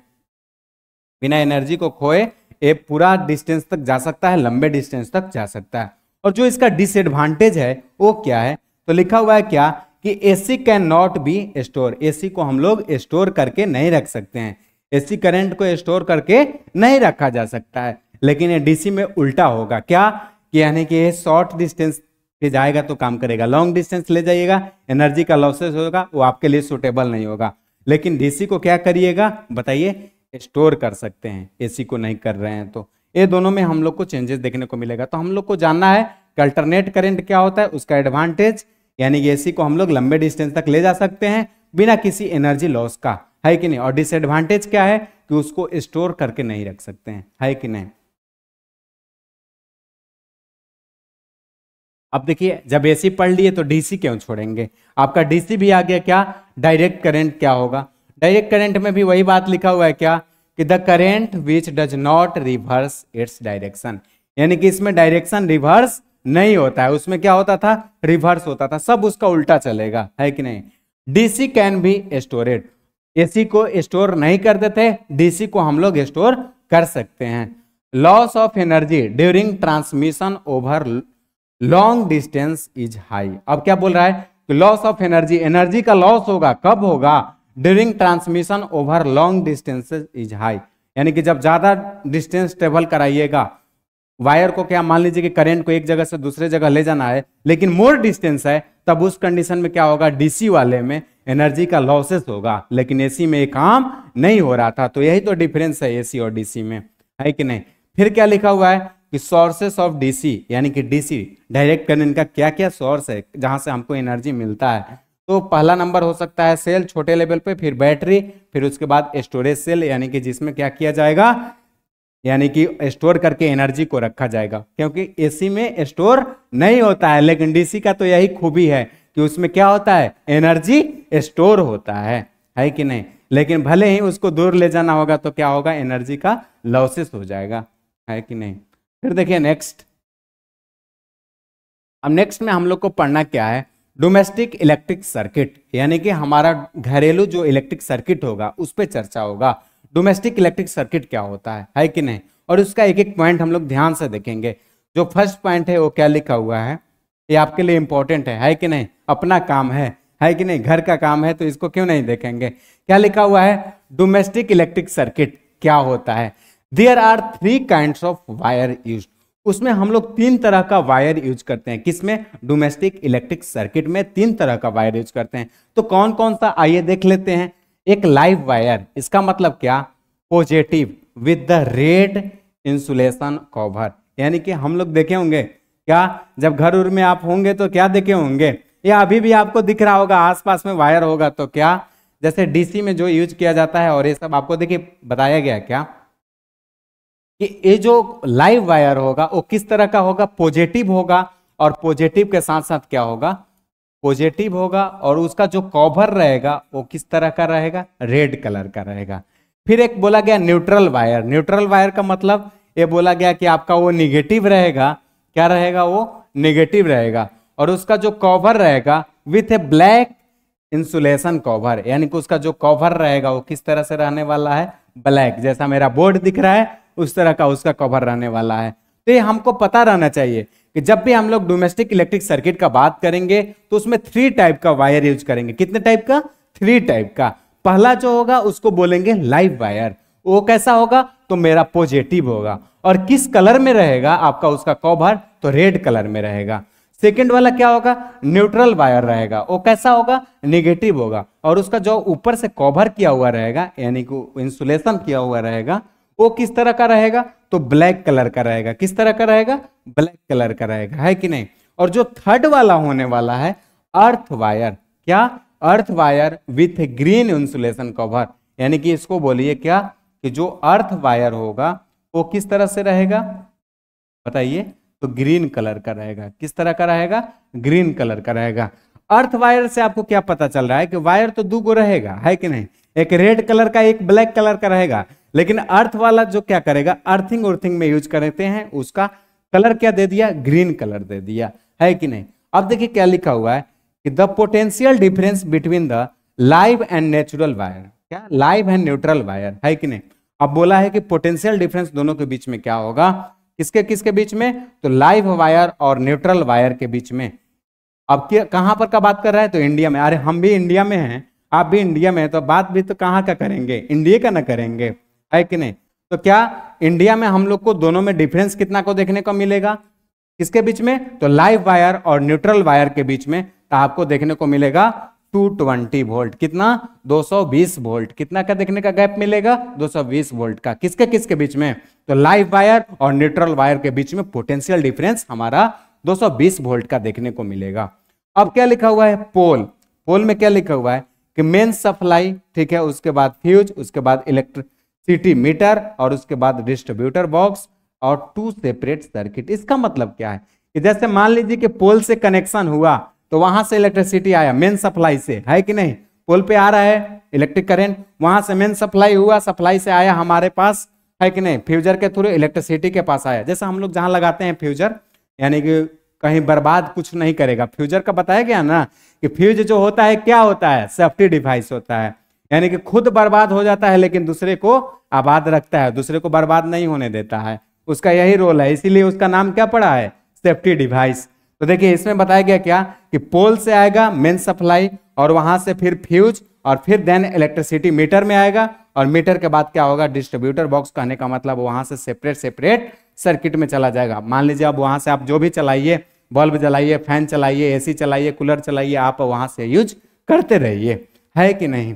Speaker 1: बिना एनर्जी को खोए ये पूरा डिस्टेंस तक जा सकता है लंबे डिस्टेंस तक जा सकता है और जो इसका डिसएडवांटेज है वो क्या है तो लिखा हुआ है क्या कि AC can not be store AC को हम लोग स्टोर करके नहीं रख सकते हैं एसी करंट को स्टोर करके नहीं रखा जा सकता है लेकिन ये डीसी में उल्टा होगा क्या यानी कि ये शॉर्ट डिस्टेंस पे जाएगा तो काम करेगा लॉन्ग डिस्टेंस ले जाइएगा एनर्जी का लॉसेस होगा वो आपके लिए सुटेबल नहीं होगा लेकिन डीसी को क्या करिएगा बताइए स्टोर कर सकते हैं एसी को नहीं कर रहे हैं तो ये दोनों में हम लोग को चेंजेस देखने को मिलेगा तो हम लोग को जानना है कि अल्टरनेट करेंट क्या होता है उसका एडवांटेज यानी कि एसी को हम लोग लंबे डिस्टेंस तक ले जा सकते हैं बिना किसी एनर्जी लॉस का है कि नहीं और डिसएडवांटेज क्या है कि उसको स्टोर करके नहीं रख सकते हैं है कि नहीं अब देखिए जब एसी पढ़ लिए तो डीसी क्यों छोड़ेंगे आपका डीसी भी आ गया क्या डायरेक्ट करंट क्या होगा डायरेक्ट करंट में भी वही बात लिखा हुआ है क्या कि the current which does not reverse its direction यानी कि इसमें डायरेक्शन रिवर्स नहीं होता है उसमें क्या होता था रिवर्स होता था सब उसका उल्टा चलेगा है कि नहीं DC can be stored AC को स्टोर नहीं करते थे डीसी को हम लोग स्टोर कर सकते हैं loss of energy during transmission over long distance is high अब क्या बोल रहा है कि लॉस ऑफ एनर्जी एनर्जी का लॉस होगा कब होगा during transmission over long distance is high यानी कि जब ज्यादा डिस्टेंस ट्रेवल कराइएगा वायर को क्या मान लीजिए कि करंट को एक जगह से दूसरे जगह ले जाना है लेकिन मोर डिस्टेंस है तब उस कंडीशन में क्या होगा डीसी वाले में एनर्जी का लॉसेस होगा लेकिन एसी में ये काम नहीं हो रहा था तो यही तो डिफरेंस है एसी और डीसी में है कि नहीं फिर क्या लिखा हुआ है कि सोर्सेस ऑफ डीसी यानी कि डीसी डायरेक्ट करंट का क्या क्या सोर्स है जहां से हमको एनर्जी मिलता है तो पहला नंबर हो सकता है सेल छोटे लेवल पे फिर बैटरी फिर उसके बाद स्टोरेज सेल यानी कि जिसमें क्या किया जाएगा यानी कि स्टोर करके एनर्जी को रखा जाएगा क्योंकि एसी में स्टोर नहीं होता है लेकिन डीसी का तो यही खूबी है कि उसमें क्या होता है एनर्जी स्टोर होता है है कि नहीं लेकिन भले ही उसको दूर ले जाना होगा तो क्या होगा एनर्जी का लॉसेस हो जाएगा है कि नहीं फिर देखिए नेक्स्ट अब नेक्स्ट में हम लोग को पढ़ना क्या है डोमेस्टिक इलेक्ट्रिक सर्किट यानी कि हमारा घरेलू जो इलेक्ट्रिक सर्किट होगा उस पर चर्चा होगा डोमेस्टिक इलेक्ट्रिक सर्किट क्या होता है है कि नहीं और उसका एक एक पॉइंट हम लोग ध्यान से देखेंगे जो फर्स्ट पॉइंट है वो क्या लिखा हुआ है ये आपके लिए इंपॉर्टेंट है है कि नहीं अपना काम है है कि नहीं घर का काम है तो इसको क्यों नहीं देखेंगे क्या लिखा हुआ है डोमेस्टिक इलेक्ट्रिक सर्किट क्या होता है there are three kind of wire use उसमें हम लोग तीन तरह का वायर यूज करते हैं किसमें डोमेस्टिक इलेक्ट्रिक सर्किट में तीन तरह का वायर यूज करते हैं तो कौन कौन सा आइए देख लेते हैं एक लाइव वायर इसका मतलब क्या positive with the red insulation cover यानी कि हम लोग देखे होंगे क्या जब घर उर में आप होंगे तो क्या देखे होंगे या अभी भी आपको दिख रहा होगा आसपास में वायर होगा तो क्या जैसे डीसी में जो यूज किया जाता है और ये सब आपको देखिए बताया गया क्या कि ये जो लाइव वायर होगा वो किस तरह का होगा पॉजिटिव होगा और पॉजिटिव के साथ साथ क्या होगा पॉजिटिव होगा और उसका जो कवर रहेगा वो किस तरह का रहेगा रेड कलर का रहेगा फिर एक बोला गया न्यूट्रल वायर न्यूट्रल वायर का मतलब ये बोला गया कि आपका वो निगेटिव रहेगा क्या रहेगा वो निगेटिव रहेगा और उसका जो कवर रहेगा with a black insulation cover यानी कि उसका जो कवर रहेगा वो किस तरह से रहने वाला है ब्लैक जैसा मेरा बोर्ड दिख रहा है उस तरह का उसका कवर रहने वाला है तो ये हमको पता रहना चाहिए कि जब भी हम लोग डोमेस्टिक इलेक्ट्रिक सर्किट का बात करेंगे तो उसमें थ्री टाइप का वायर यूज करेंगे कितने टाइप का थ्री टाइप का पहला जो होगा उसको बोलेंगे लाइव वायर वो कैसा होगा तो मेरा पॉजिटिव होगा और किस कलर में रहेगा आपका उसका कवर तो रेड कलर में रहेगा सेकेंड वाला क्या होगा न्यूट्रल वायर रहेगा वो कैसा होगा निगेटिव होगा और उसका जो ऊपर से कवर किया हुआ रहेगा यानी कि इंसुलेशन किया हुआ रहेगा वो किस तरह का रहेगा तो ब्लैक कलर का रहेगा किस तरह का रहेगा ब्लैक कलर का रहेगा है कि नहीं और जो थर्ड वाला होने वाला है अर्थ वायर क्या earth wire with green insulation cover यानी कि इसको बोलिए क्या कि जो अर्थ वायर होगा वो किस तरह से रहेगा बताइए तो ग्रीन कलर का रहेगा किस तरह का रहेगा ग्रीन कलर का रहेगा अर्थ वायर से आपको क्या पता चल रहा है कि वायर तो दो गो रहेगा है कि नहीं एक रेड कलर का एक ब्लैक कलर का रहेगा लेकिन अर्थ वाला जो क्या करेगा अर्थिंग उर्थिंग में यूज करते हैं उसका कलर क्या दे दिया ग्रीन कलर दे दिया है कि नहीं अब देखिए क्या लिखा हुआ है कि the potential difference between the live and natural wire क्या लाइव एंड न्यूट्रल वायर है कि नहीं अब बोला है कि पोटेंशियल डिफरेंस दोनों के बीच में क्या होगा किसके किसके बीच में तो लाइव वायर और न्यूट्रल वायर के बीच में अब कहां पर का बात कर रहा है तो इंडिया में अरे हम भी इंडिया में हैं आप भी इंडिया में हैं तो बात भी तो कहां का करेंगे इंडिया का ना करेंगे है कि नहीं तो क्या इंडिया में हम लोग को दोनों में डिफरेंस कितना को देखने को मिलेगा किसके बीच में तो लाइव वायर और न्यूट्रल वायर के बीच में तो आपको देखने को मिलेगा 220 वोल्ट कितना 220 वोल्ट कितना का देखने का गैप मिलेगा 220 वोल्ट का किसके किसके बीच में तो लाइव वायर और न्यूट्रल वायर के बीच में पोटेंशियल डिफरेंस हमारा 220 वोल्ट का देखने को मिलेगा अब क्या लिखा हुआ है पोल पोल में क्या लिखा हुआ है कि मेन सप्लाई ठीक है उसके बाद फ्यूज उसके बाद इलेक्ट्रिसिटी मीटर और उसके बाद डिस्ट्रीब्यूटर बॉक्स और टू सेपरेट सर्किट इसका मतलब क्या है कि जैसे मान लीजिए कि पोल से कनेक्शन हुआ तो वहां से इलेक्ट्रिसिटी आया मेन सप्लाई से है कि नहीं पोल पे आ रहा है इलेक्ट्रिक करेंट वहां से मेन सप्लाई हुआ सप्लाई से आया हमारे पास है कि नहीं फ्यूजर के थ्रू इलेक्ट्रिसिटी के पास आया जैसे हम लोग जहां लगाते हैं फ्यूजर यानी कि कहीं बर्बाद कुछ नहीं करेगा फ्यूजर का बताया गया ना कि फ्यूज जो होता है क्या होता है सेफ्टी डिवाइस होता है यानी कि खुद बर्बाद हो जाता है लेकिन दूसरे को आबाद रखता है दूसरे को बर्बाद नहीं होने देता है उसका यही रोल है इसीलिए उसका नाम क्या पड़ा है सेफ्टी डिवाइस तो देखिए इसमें बताया गया क्या कि पोल से आएगा मेन सप्लाई और वहां से फिर फ्यूज और फिर देन इलेक्ट्रिसिटी मीटर में आएगा और मीटर के बाद क्या होगा डिस्ट्रीब्यूटर बॉक्स कहने का मतलब वहां से सेपरेट सेपरेट सर्किट में चला जाएगा मान लीजिए अब वहां से आप जो भी चलाइए बल्ब जलाइए फैन चलाइए एसी चलाइए कूलर चलाइए आप वहां से यूज करते रहिए है कि नहीं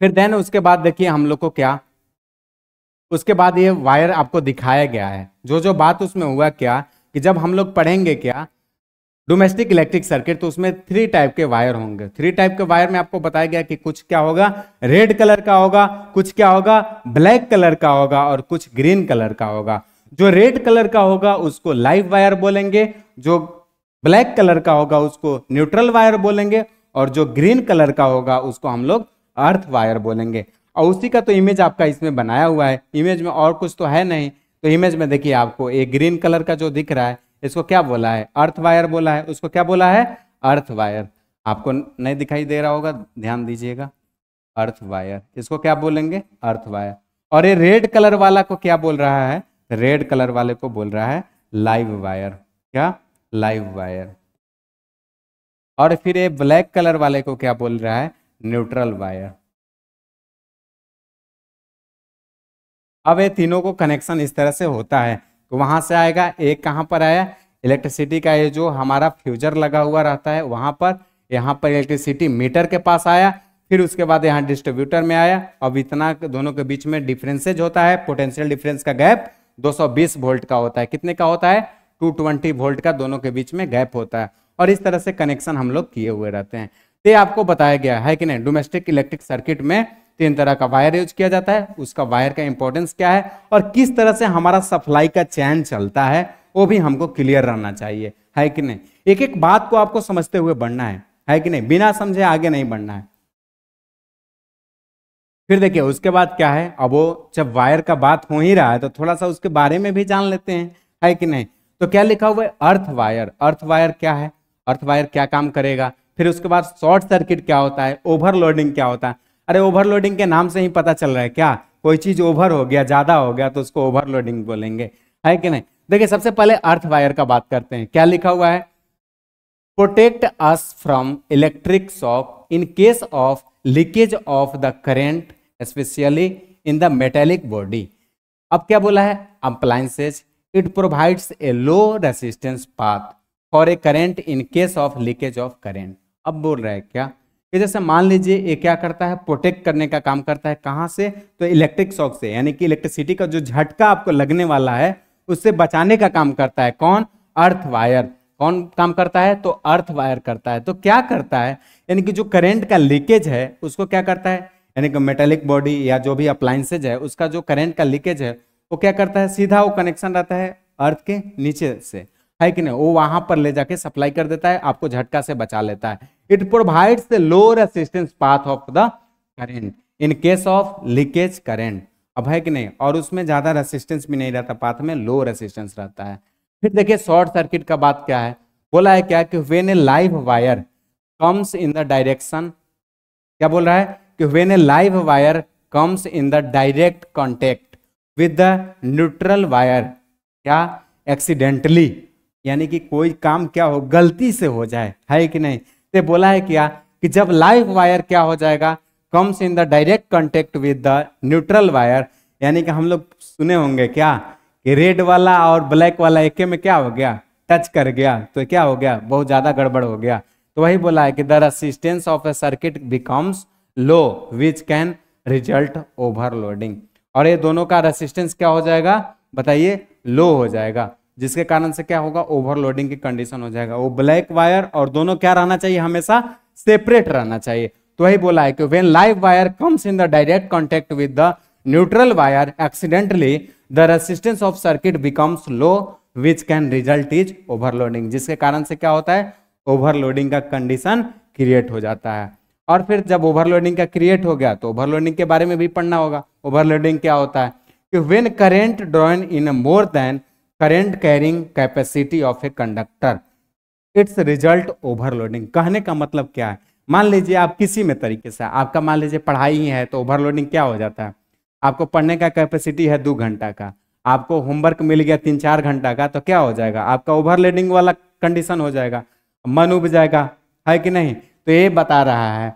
Speaker 1: फिर देन उसके बाद देखिए हम लोग को क्या उसके बाद ये वायर आपको दिखाया गया है जो जो बात उसमें हुआ क्या कि जब हम लोग पढ़ेंगे क्या डोमेस्टिक इलेक्ट्रिक सर्किट तो उसमें थ्री टाइप के वायर होंगे थ्री टाइप के वायर में आपको बताया गया कि कुछ क्या होगा रेड कलर का होगा कुछ क्या होगा ब्लैक कलर का होगा और कुछ ग्रीन कलर का होगा जो रेड कलर का होगा उसको लाइव वायर बोलेंगे जो ब्लैक कलर का होगा उसको न्यूट्रल वायर बोलेंगे और जो ग्रीन कलर का होगा उसको हम लोग अर्थ वायर बोलेंगे और उसी का तो इमेज आपका इसमें बनाया हुआ है इमेज में और कुछ तो है नहीं तो इमेज में देखिए आपको ये ग्रीन कलर का जो दिख रहा है इसको क्या बोला है अर्थ वायर बोला है उसको क्या बोला है अर्थ वायर आपको नहीं दिखाई दे रहा होगा ध्यान दीजिएगा अर्थ वायर इसको क्या बोलेंगे अर्थ वायर और ये रेड कलर वाला को क्या बोल रहा है रेड कलर वाले को बोल रहा है लाइव वायर क्या लाइव वायर और फिर ये ब्लैक कलर वाले को क्या बोल रहा है न्यूट्रल वायर अब ये तीनों को कनेक्शन इस तरह से होता है तो वहां से आएगा एक कहाँ पर आया इलेक्ट्रिसिटी का ये जो हमारा फ्यूजर लगा हुआ रहता है वहां पर यहाँ पर इलेक्ट्रिसिटी मीटर के पास आया फिर उसके बाद यहाँ डिस्ट्रीब्यूटर में आया अब इतना दोनों के बीच में डिफरेंसेज होता है पोटेंशियल डिफरेंस का गैप 220 वोल्ट का होता है कितने का होता है 220 वोल्ट का दोनों के बीच में गैप होता है और इस तरह से कनेक्शन हम लोग किए हुए रहते हैं तो ये आपको बताया गया है कि नहीं डोमेस्टिक इलेक्ट्रिक सर्किट में तीन तरह का वायर यूज किया जाता है उसका वायर का इंपॉर्टेंस क्या है और किस तरह से हमारा सप्लाई का चैन चलता है वो भी हमको क्लियर रहना चाहिए है कि नहीं एक एक बात को आपको समझते हुए बढ़ना है है कि नहीं बिना समझे आगे नहीं बढ़ना है फिर देखिए उसके बाद क्या है अब वो जब वायर का बात हो ही रहा है तो थोड़ा सा उसके बारे में भी जान लेते हैं है कि नहीं तो क्या लिखा हुआ है अर्थ वायर अर्थ वायर क्या है अर्थ वायर क्या काम करेगा फिर उसके बाद शॉर्ट सर्किट क्या होता है ओवरलोडिंग क्या होता है अरे ओवरलोडिंग के नाम से ही पता चल रहा है क्या कोई चीज ओवर हो गया ज्यादा हो गया तो उसको ओवरलोडिंग बोलेंगे है कि नहीं देखिए सबसे पहले अर्थ वायर का बात करते हैं क्या लिखा हुआ है protect us from electric shock in case of leakage of the current specially in the metallic body अब क्या बोला है appliances it provides a low resistance path for a current in case of leakage of current अब बोल रहा है क्या कि जैसे मान लीजिए ये क्या करता है प्रोटेक्ट करने का काम करता है कहाँ से तो इलेक्ट्रिक शॉक से यानी कि इलेक्ट्रिसिटी का जो झटका आपको लगने वाला है उससे बचाने का काम करता है कौन अर्थ वायर कौन काम करता है तो अर्थ वायर करता है तो क्या करता है यानी कि जो करेंट का लीकेज है उसको क्या करता है यानी कि मेटेलिक बॉडी या जो भी अप्लाइंसेज है उसका जो करेंट का लीकेज है वो क्या करता है सीधा वो कनेक्शन रहता है अर्थ के नीचे से है कि नहीं वो वहां पर ले जाके सप्लाई कर देता है आपको झटका से बचा लेता है it provides the lower resistance path of the current in case of leakage current अब है कि नहीं और उसमें ज्यादा रेसिस्टेंस भी नहीं रहता पाथ में लो रेसिस्टेंस रहता है फिर देखिए शॉर्ट सर्किट का बात क्या है बोला है क्या कि when a live wire comes in the direction क्या बोल रहा है कि when a live wire comes in the direct contact with the neutral wire क्या एक्सीडेंटली यानी कि कोई काम क्या हो गलती से हो जाए है कि नहीं तो बोला है क्या कि जब लाइव वायर क्या हो जाएगा comes in the direct contact with the neutral wire यानी कि हम लोग सुने होंगे क्या कि रेड वाला और ब्लैक वाला एक में क्या हो गया टच कर गया तो क्या हो गया बहुत ज़्यादा गड़बड़ हो गया तो वही बोला है कि the resistance of a circuit becomes low which can result overloading और ये दोनों का रसिस्टेंस क्या हो जाएगा बताइए लो हो जाएगा जिसके कारण से क्या होगा ओवरलोडिंग की कंडीशन हो जाएगा वो ब्लैक वायर और दोनों क्या रहना चाहिए हमेशा सेपरेट रहना चाहिए तो वही बोला है कि when live wire comes in the direct contact with the neutral wire accidentally the resistance of circuit becomes low which can result is overloading जिसके कारण से क्या होता है ओवरलोडिंग का कंडीशन क्रिएट हो जाता है और फिर जब ओवरलोडिंग का क्रिएट हो गया तो ओवरलोडिंग के बारे में भी पढ़ना होगा ओवरलोडिंग क्या होता है कि when current drawn in more than current carrying capacity of a conductor it's result overloading कहने का मतलब क्या है मान लीजिए आप किसी में तरीके से आपका मान लीजिए पढ़ाई ही है तो ओवरलोडिंग क्या हो जाता है आपको पढ़ने का कैपेसिटी है दो घंटा का आपको होमवर्क मिल गया तीन चार घंटा का तो क्या हो जाएगा आपका ओवरलोडिंग वाला कंडीशन हो जाएगा मन उब जाएगा है कि नहीं तो ये बता रहा है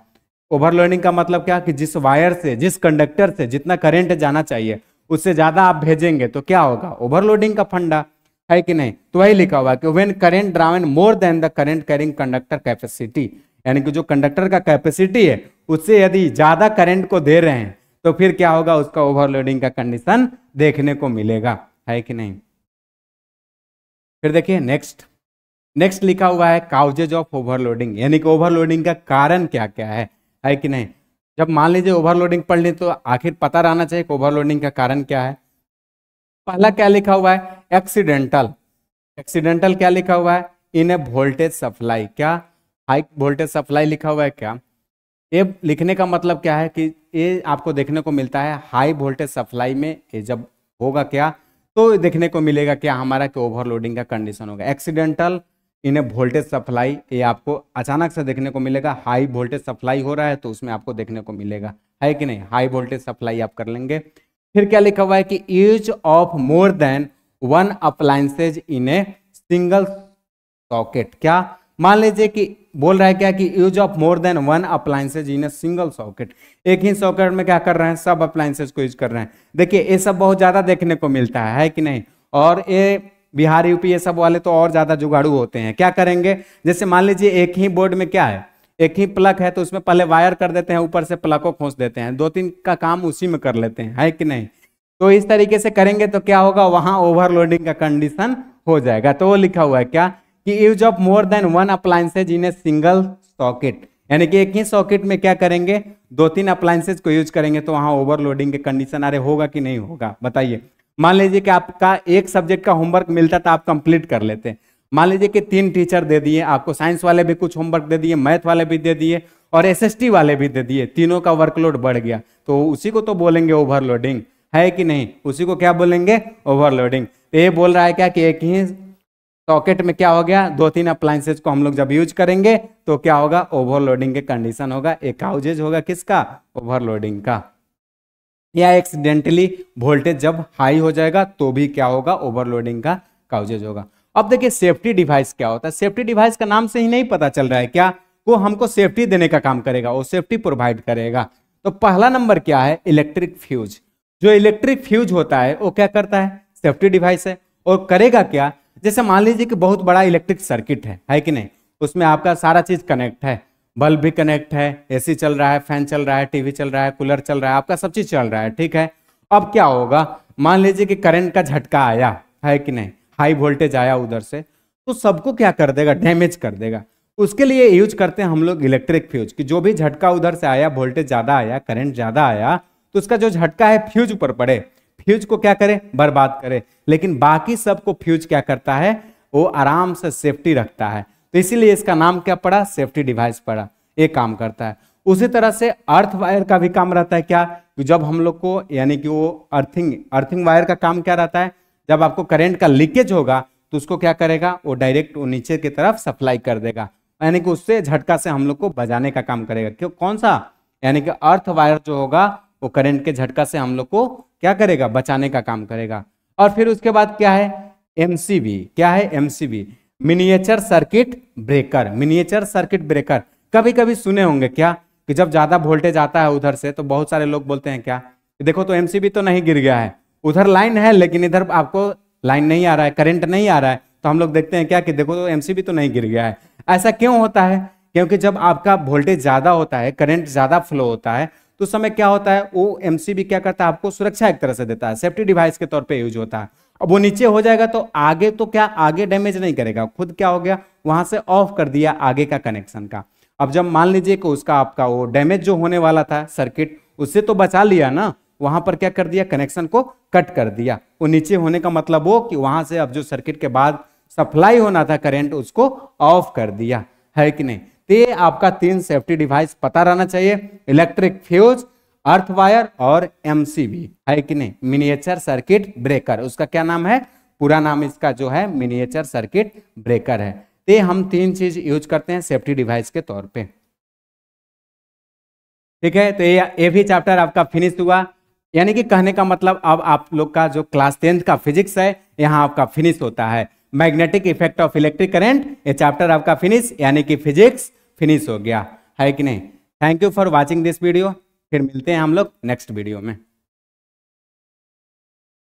Speaker 1: ओवरलोडिंग का मतलब क्या कि जिस वायर से जिस कंडक्टर से जितना करेंट जाना चाहिए उससे ज्यादा आप भेजेंगे तो क्या होगा ओवरलोडिंग का फंडा है कि नहीं तो वही लिखा हुआ कि when current drawn more than the current carrying conductor capacity यानी कि जो कंडक्टर का कैपेसिटी है उससे यदि ज्यादा करेंट को दे रहे हैं तो फिर क्या होगा उसका ओवरलोडिंग का कंडीशन देखने को मिलेगा है कि नहीं फिर देखिए नेक्स्ट नेक्स्ट लिखा हुआ है काउजेज ऑफ ओवरलोडिंग यानी कि ओवरलोडिंग का कारण क्या क्या है है कि नहीं जब मान लीजिए ओवरलोडिंग पढ़ ली तो आखिर पता रहना चाहिए ओवरलोडिंग का कारण क्या है पहला क्या लिखा हुआ है एक्सीडेंटल एक्सीडेंटल क्या लिखा हुआ है इन ए वोल्टेज सप्लाई क्या हाई वोल्टेज सप्लाई लिखा हुआ है क्या ये लिखने का मतलब क्या है कि ये आपको देखने को मिलता है हाई वोल्टेज सप्लाई में ये जब होगा क्या तो देखने को मिलेगा क्या हमारा कि ओवरलोडिंग का कंडीशन होगा एक्सीडेंटल इन्हें वोल्टेज सप्लाई ये आपको अचानक से देखने को मिलेगा हाई वोल्टेज सप्लाई हो रहा है तो उसमें आपको देखने को मिलेगा है कि नहीं हाई वोल्टेज सप्लाई आप कर लेंगे फिर क्या लिखा हुआ है कि use of more than one appliances in a single socket क्या मान लीजिए कि बोल रहा है क्या कि use of more than one appliances in a single socket एक ही सॉकेट में क्या कर रहे हैं सब अप्लायसेज को यूज कर रहे हैं देखिए ये सब बहुत ज़्यादा देखने को मिलता है, है कि नहीं और ये बिहार यूपी ये सब वाले तो और ज़्यादा जुगाड़ू होते हैं क्या करेंगे जैसे मान लीजिए एक ही बोर्ड में क्या है एक ही प्लग है तो उसमें पहले वायर कर देते हैं ऊपर से प्लग को खोस देते हैं दो तीन का काम उसी में कर लेते हैं है कि नहीं तो इस तरीके से करेंगे तो क्या होगा वहां ओवरलोडिंग का कंडीशन हो जाएगा तो वो लिखा हुआ है क्या कि use of more than one appliances in a single socket यानी कि एक ही सॉकेट में क्या करेंगे दो तीन अप्लायंसेज को यूज करेंगे तो वहां ओवरलोडिंग के कंडीशन अरे होगा कि नहीं होगा बताइए मान लीजिए कि आपका एक सब्जेक्ट का होमवर्क मिलता था आप कंप्लीट कर लेते मान लीजिए कि तीन टीचर दे दिए आपको साइंस वाले भी कुछ होमवर्क दे दिए मैथ वाले भी दे दिए और एसएसटी वाले भी दे दिए तीनों का वर्कलोड बढ़ गया तो उसी को तो बोलेंगे ओवरलोडिंग है कि नहीं उसी को क्या बोलेंगे ओवरलोडिंग तो ये बोल रहा है क्या कि एक ही सॉकेट में क्या हो गया दो तीन अप्लाइंसेज को हम लोग जब यूज करेंगे तो क्या होगा ओवरलोडिंग के कंडीशन होगा एक काउजेज होगा किसका ओवरलोडिंग का या एक्सीडेंटली वोल्टेज जब हाई हो जाएगा तो भी क्या होगा ओवरलोडिंग का काउजेज होगा अब देखिए सेफ्टी डिवाइस क्या होता है सेफ्टी डिवाइस का नाम से ही नहीं पता चल रहा है क्या वो हमको सेफ्टी देने का काम करेगा वो सेफ्टी प्रोवाइड करेगा तो पहला नंबर क्या है इलेक्ट्रिक फ्यूज जो इलेक्ट्रिक फ्यूज होता है वो क्या करता है सेफ्टी डिवाइस है और करेगा क्या जैसे मान लीजिए कि बहुत बड़ा इलेक्ट्रिक सर्किट है है कि नहीं उसमें आपका सारा चीज कनेक्ट है बल्ब भी कनेक्ट है एसी चल रहा है फैन चल रहा है टीवी चल रहा है कूलर चल रहा है आपका सब चीज चल रहा है ठीक है अब क्या होगा मान लीजिए कि करंट का झटका आया है कि नहीं हाई वोल्टेज आया उधर से तो सबको क्या कर देगा डैमेज कर देगा उसके लिए यूज करते हैं हम लोग इलेक्ट्रिक फ्यूज कि जो भी झटका उधर से आया वोल्टेज ज़्यादा आया करंट ज़्यादा आया तो उसका जो झटका है फ्यूज ऊपर पड़े फ्यूज को क्या करे बर्बाद करे लेकिन बाकी सबको फ्यूज क्या करता है वो आराम से सेफ्टी रखता है तो इसीलिए इसका नाम क्या पड़ा सेफ्टी डिवाइस पड़ा ये काम करता है उसी तरह से अर्थ वायर का भी काम रहता है क्या कि जब हम लोग को यानी कि वो अर्थिंग अर्थिंग वायर का काम क्या रहता है जब आपको करंट का लीकेज होगा तो उसको क्या करेगा वो डायरेक्ट वो नीचे की तरफ सप्लाई कर देगा यानी कि उससे झटका से हम लोग को बजाने का काम करेगा क्यों कौन सा यानी कि अर्थ वायर जो होगा वो करंट के झटका से हम लोग को क्या करेगा बचाने का काम करेगा और फिर उसके बाद क्या है एमसीबी क्या है MCB miniature circuit breaker miniature circuit breaker कभी कभी सुने होंगे क्या कि जब ज्यादा वोल्टेज आता है उधर से तो बहुत सारे लोग बोलते हैं क्या देखो तो एमसीबी तो नहीं गिर गया है उधर लाइन है लेकिन इधर आपको लाइन नहीं आ रहा है करंट नहीं आ रहा है तो हम लोग देखते हैं क्या कि देखो तो एमसीबी तो नहीं गिर गया है ऐसा क्यों होता है क्योंकि जब आपका वोल्टेज ज्यादा होता है करंट ज्यादा फ्लो होता है तो उस समय क्या होता है वो एमसीबी क्या करता है आपको सुरक्षा एक तरह से देता है सेफ्टी डिवाइस के तौर पर यूज होता है अब वो नीचे हो जाएगा तो आगे तो क्या आगे डैमेज नहीं करेगा खुद क्या हो गया वहां से ऑफ कर दिया आगे का कनेक्शन का अब जब मान लीजिए कि उसका आपका वो डैमेज जो होने वाला था सर्किट उससे तो बचा लिया ना वहां पर क्या कर दिया कनेक्शन को कट कर दिया वो नीचे होने का मतलब वो कि वहां से अब जो सर्किट के बाद सप्लाई होना था करंट उसको ऑफ कर दिया है कि नहीं तो ये आपका तीन सेफ्टी डिवाइस पता रहना चाहिए इलेक्ट्रिक फ्यूज अर्थवायर और एमसीबी है कि नहीं मिनिएचर सर्किट ब्रेकर उसका क्या नाम है पूरा नाम इसका जो है मिनिएचर सर्किट ब्रेकर है तो ये हम तीन चीज यूज करते हैं सेफ्टी डिवाइस के तौर पे ठीक है तो ये ये भी चैप्टर आपका फिनिश हुआ यानी कि कहने का मतलब अब आप लोग का जो क्लास टेंथ का फिजिक्स है यहाँ आपका फिनिश होता है magnetic effect of electric current ये चैप्टर आपका फिनिश यानी कि फिजिक्स फिनिश हो गया है कि नहीं thank you for watching this video फिर मिलते हैं हम लोग नेक्स्ट वीडियो में